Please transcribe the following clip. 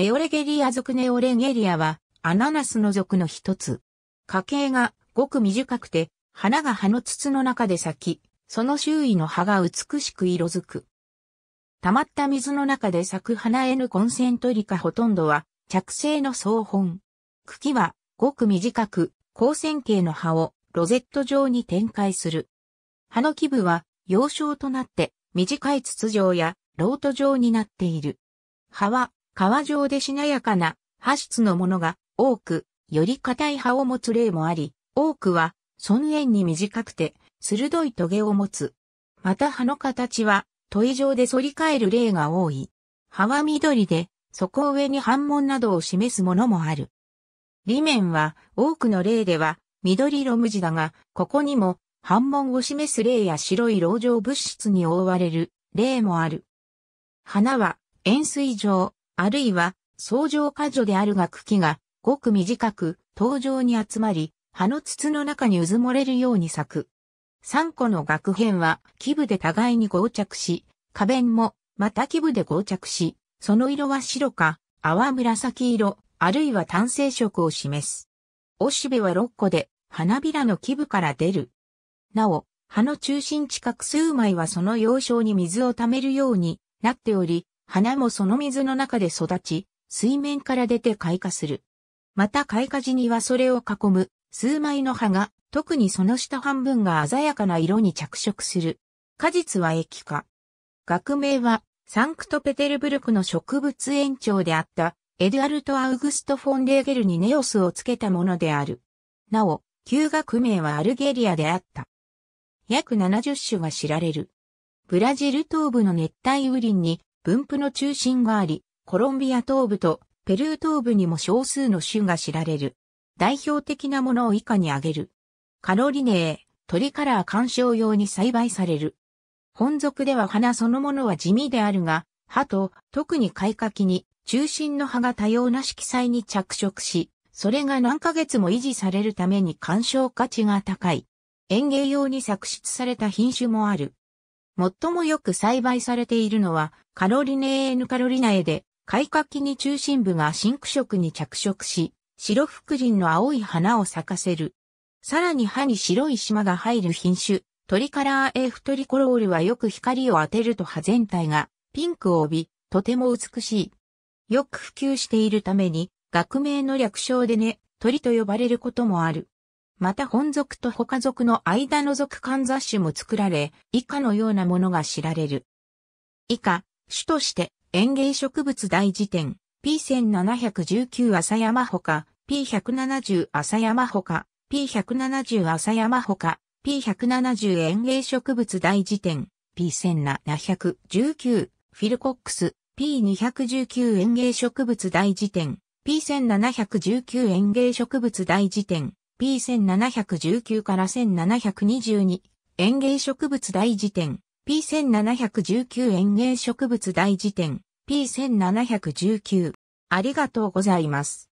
ネオレゲリア属ネオレゲリアはアナナスの属の一つ。花茎がごく短くて花が葉の筒の中で咲き、その周囲の葉が美しく色づく。溜まった水の中で咲く花へのコンセントリカほとんどは着生の草本。茎はごく短く、光線形の葉をロゼット状に展開する。葉の基部は幼少となって短い筒状やロート状になっている。葉は川状でしなやかな、派出のものが多く、より硬い葉を持つ例もあり、多くは、尊厳に短くて、鋭い棘を持つ。また葉の形は、問い状で反り返る例が多い。葉は緑で、底上に反紋などを示すものもある。裏面は、多くの例では、緑色無地だが、ここにも、反紋を示す例や白い老状物質に覆われる例もある。花は、円錐状、あるいは、相乗果樹であるが茎が、ごく短く、頭上に集まり、葉の筒の中にうずもれるように咲く。三個の学片は、基部で互いに合着し、花弁も、また基部で合着し、その色は白か、淡紫色、あるいは単性色を示す。おしべは六個で、花びらの基部から出る。なお、葉の中心近く数枚はその幼少に水を溜めるようになっており、花もその水の中で育ち、水面から出て開花する。また開花時にはそれを囲む数枚の葉が、特にその下半分が鮮やかな色に着色する。果実は液化。学名は、サンクトペテルブルクの植物園長であった、エドアルト・アウグスト・フォンデーゲルにネオスをつけたものである。なお、旧学名はアルゲリアであった。約70種が知られる。ブラジル東部の熱帯雨林に分布の中心があり、コロンビア東部とペルー東部にも少数の種が知られる。代表的なものを以下に挙げる。カロリネー、鳥カラー観賞用に栽培される。本属では花そのものは地味であるが、葉と特に開花期に中心の葉が多様な色彩に着色し、それが何ヶ月も維持されるために鑑賞価値が高い。園芸用に作出された品種もある。最もよく栽培されているのは、カロリネーヌカロリナエで、開花期に中心部がン紅色に着色し、白福林の青い花を咲かせる。さらに葉に白い島が入る品種、トリカラーエフトリコロールはよく光を当てると葉全体がピンクを帯び、とても美しい。よく普及しているために、学名の略称でね、鳥と呼ばれることもある。また本属と他属の間の属間雑種も作られ、以下のようなものが知られる。以下、種として園芸植物大辞典 P1719 朝山ほか、P170 朝山ほか、P170 朝山ほか、P170 園芸植物大辞典 P1719 フィルコックス P219 園芸植物大辞典 P1719 園芸植物大辞典 P1719 から1722園芸植物大辞典 P1719 園芸植物大辞典 P1719 ありがとうございます。